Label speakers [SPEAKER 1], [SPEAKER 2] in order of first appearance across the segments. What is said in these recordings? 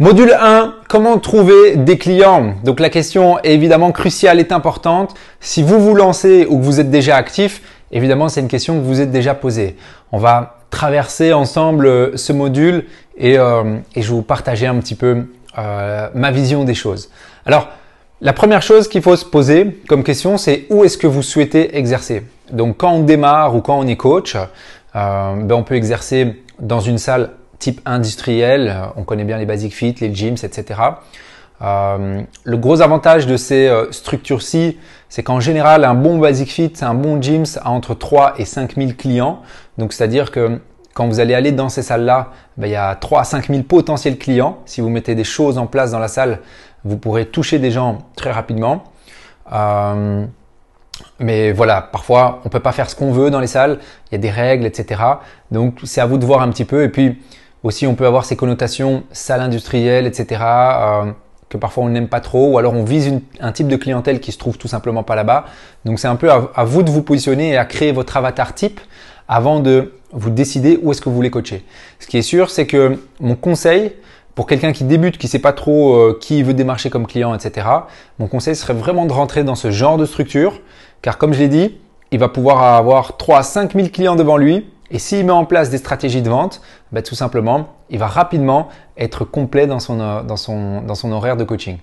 [SPEAKER 1] Module 1, comment trouver des clients Donc la question est évidemment cruciale est importante. Si vous vous lancez ou que vous êtes déjà actif, évidemment c'est une question que vous êtes déjà posée. On va traverser ensemble euh, ce module et, euh, et je vais vous partager un petit peu euh, ma vision des choses. Alors la première chose qu'il faut se poser comme question c'est où est-ce que vous souhaitez exercer Donc quand on démarre ou quand on est coach, ben on peut exercer dans une salle type industriel. On connaît bien les Basic Fit, les gyms, etc. Euh, le gros avantage de ces euh, structures-ci, c'est qu'en général, un bon Basic Fit, un bon gyms a entre 3 et 5 000 clients. Donc, c'est-à-dire que quand vous allez aller dans ces salles-là, ben, il y a 3 à 5 000 potentiels clients. Si vous mettez des choses en place dans la salle, vous pourrez toucher des gens très rapidement. Euh, mais voilà, parfois, on peut pas faire ce qu'on veut dans les salles. Il y a des règles, etc. Donc, c'est à vous de voir un petit peu. Et puis, aussi, on peut avoir ces connotations salle industrielle, etc., euh, que parfois on n'aime pas trop, ou alors on vise un type de clientèle qui se trouve tout simplement pas là-bas. Donc c'est un peu à, vous de vous positionner et à créer votre avatar type avant de vous décider où est-ce que vous voulez coacher. Ce qui est sûr, c'est que mon conseil pour quelqu'un qui débute, qui sait pas trop euh, qui veut démarcher comme client, etc., mon conseil serait vraiment de rentrer dans ce genre de structure, car comme je l'ai dit, il va pouvoir avoir 3 à 5 clients devant lui et s'il met en place des stratégies de vente, bah, tout simplement, il va rapidement être complet dans son, euh, dans son, dans son horaire de coaching.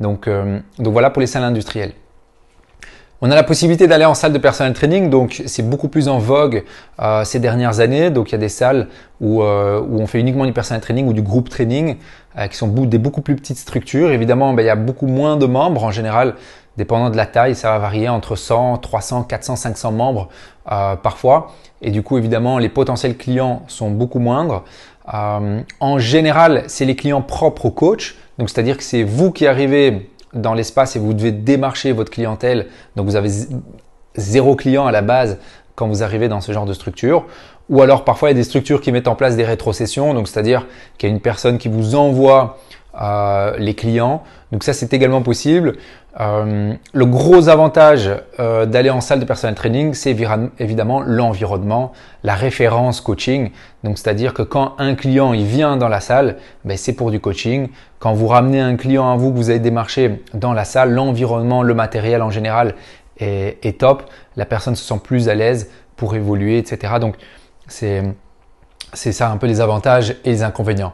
[SPEAKER 1] Donc, euh, donc voilà pour les salles industrielles. On a la possibilité d'aller en salle de personal training, donc c'est beaucoup plus en vogue euh, ces dernières années. Donc il y a des salles où, où on fait uniquement du personal training ou du groupe training, qui sont des beaucoup plus petites structures. Évidemment, bah, il y a beaucoup moins de membres. En général, Dépendant de la taille, ça va varier entre 100, 300, 400, 500 membres euh, parfois. Et du coup, évidemment, les potentiels clients sont beaucoup moindres. Euh, en général, c'est les clients propres au coach. Donc, c'est-à-dire que c'est vous qui arrivez dans l'espace et vous devez démarcher votre clientèle. Donc, vous avez zéro client à la base quand vous arrivez dans ce genre de structure. Ou alors, parfois, il y a des structures qui mettent en place des rétrocessions. Donc, c'est-à-dire qu'il y a une personne qui vous envoie les clients. Donc ça, c'est également possible. Euh, le gros avantage euh, d'aller en salle de personnel training, c'est évidemment l'environnement, la référence coaching. Donc c'est-à-dire que quand un client il vient dans la salle, ben, c'est pour du coaching. Quand vous ramenez un client à vous que vous avez démarché dans la salle, l'environnement, le matériel en général est, top. La personne se sent plus à l'aise pour évoluer, etc. Donc c'est c'est ça un peu les avantages et les inconvénients.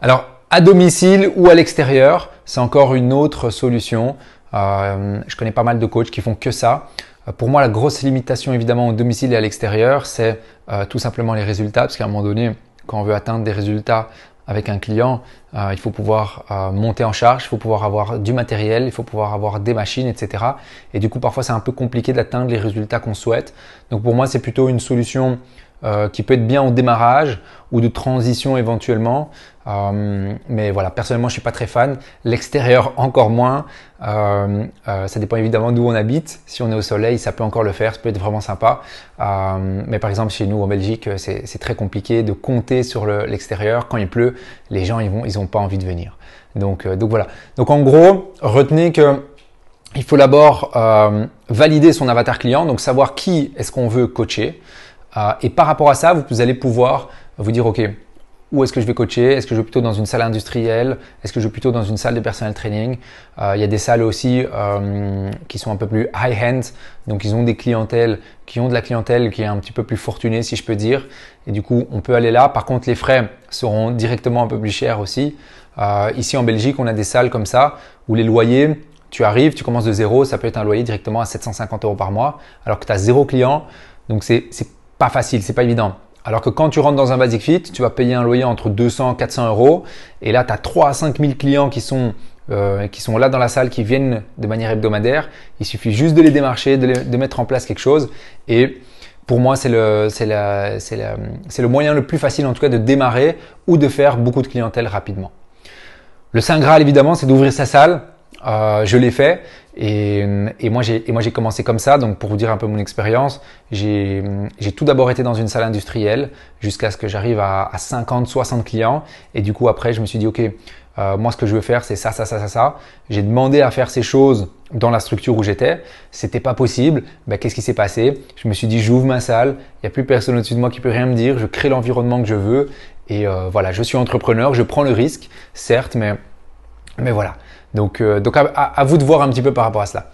[SPEAKER 1] Alors à domicile ou à l'extérieur, c'est encore une autre solution. Euh, je connais pas mal de coachs qui font que ça. Euh, pour moi, la grosse limitation, évidemment, au domicile et à l'extérieur, c'est euh, tout simplement les résultats, parce qu'à un moment donné, quand on veut atteindre des résultats avec un client, il faut pouvoir monter en charge, il faut pouvoir avoir du matériel, il faut pouvoir avoir des machines, etc. Et du coup, parfois, c'est un peu compliqué d'atteindre les résultats qu'on souhaite. Donc, pour moi, c'est plutôt une solution euh, qui peut être bien au démarrage ou de transition éventuellement. Euh, mais voilà, personnellement, je suis pas très fan. L'extérieur, encore moins. Euh, ça dépend évidemment d'où on habite. Si on est au soleil, ça peut encore le faire, ça peut être vraiment sympa. mais par exemple, chez nous en Belgique, c'est très compliqué de compter sur l'extérieur. Quand il pleut, les gens, ils vont, ils ont pas envie de venir. Donc, donc voilà. Donc en gros, retenez que il faut d'abord valider son avatar client, donc savoir qui est-ce qu'on veut coacher. Ah, et par rapport à ça, vous allez pouvoir vous dire, OK, où est-ce que je vais coacher Est-ce que je vais plutôt dans une salle industrielle Est-ce que je vais plutôt dans une salle de personnel training euh, Il y a des salles aussi euh, qui sont un peu plus high-end, donc ils ont des clientèles qui ont de la clientèle qui est un petit peu plus fortunée, si je peux dire. Et du coup, on peut aller là. Par contre, les frais seront directement un peu plus chers aussi. Euh, ici en Belgique, on a des salles comme ça où les loyers, tu arrives, tu commences de zéro, ça peut être un loyer directement à 750 euros par mois, alors que tu as zéro client. Donc c'est pas facile, c'est pas évident. Alors que quand tu rentres dans un Basic Fit, tu vas payer un loyer entre 200 400 euros. Et là, tu as 3 à 5 000 clients qui sont, euh, qui sont là dans la salle, qui viennent de manière hebdomadaire. Il suffit juste de les démarcher, de, de mettre en place quelque chose. Et pour moi, c'est le, c'est, la, c'est, c'est le moyen le plus facile, en tout cas, de démarrer ou de faire beaucoup de clientèle rapidement. Le Saint Graal, évidemment, c'est d'ouvrir sa salle euh, je l'ai fait et, et moi j'ai commencé comme ça. Donc pour vous dire un peu mon expérience, j'ai tout d'abord été dans une salle industrielle jusqu'à ce que j'arrive à, à 50-60 clients et du coup après je me suis dit ok euh, moi ce que je veux faire c'est ça ça ça ça ça. J'ai demandé à faire ces choses dans la structure où j'étais, c'était pas possible. Ben, Qu'est-ce qui s'est passé Je me suis dit j'ouvre ma salle, il n'y a plus personne au-dessus de moi qui peut rien me dire. Je crée l'environnement que je veux et euh, voilà je suis entrepreneur, je prends le risque certes mais mais voilà. Donc, euh, donc à, vous de voir un petit peu par rapport à cela.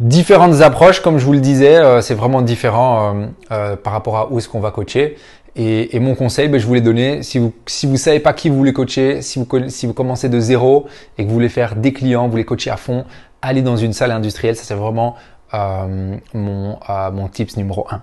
[SPEAKER 1] Différentes approches, comme je vous le disais, euh, c'est vraiment différent euh, euh, par rapport à où est-ce qu'on va coacher. Et, et mon conseil, ben, je voulais donner, Si vous si vous savez pas qui vous voulez coacher, si vous si vous commencez de zéro et que vous voulez faire des clients, vous voulez coacher à fond, allez dans une salle industrielle. Ça c'est vraiment mon mon tips numéro un.